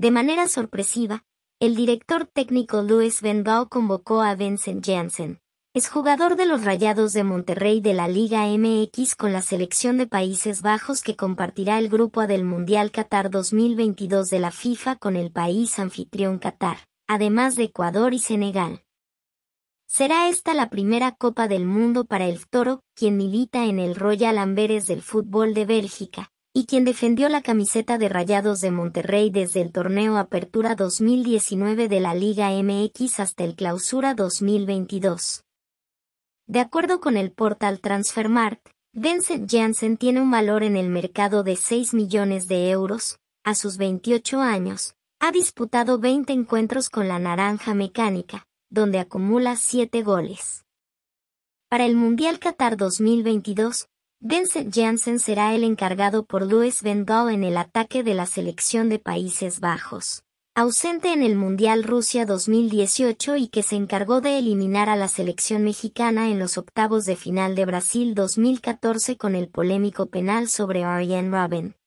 De manera sorpresiva, el director técnico Luis Benbao convocó a Vincent Janssen, jugador de los Rayados de Monterrey de la Liga MX con la selección de Países Bajos que compartirá el grupo A del Mundial Qatar 2022 de la FIFA con el país anfitrión Qatar, además de Ecuador y Senegal. Será esta la primera Copa del Mundo para el Toro, quien milita en el Royal Amberes del fútbol de Bélgica, y quien defendió la camiseta de Rayados de Monterrey desde el torneo Apertura 2019 de la Liga MX hasta el Clausura 2022. De acuerdo con el portal Transfermarkt, Vincent Janssen tiene un valor en el mercado de 6 millones de euros, a sus 28 años, ha disputado 20 encuentros con la Naranja Mecánica, donde acumula 7 goles. Para el Mundial Qatar 2022, Vincent Janssen será el encargado por Luis Van Gaal en el ataque de la selección de Países Bajos. Ausente en el Mundial Rusia 2018 y que se encargó de eliminar a la selección mexicana en los octavos de final de Brasil 2014 con el polémico penal sobre Ariane Robben.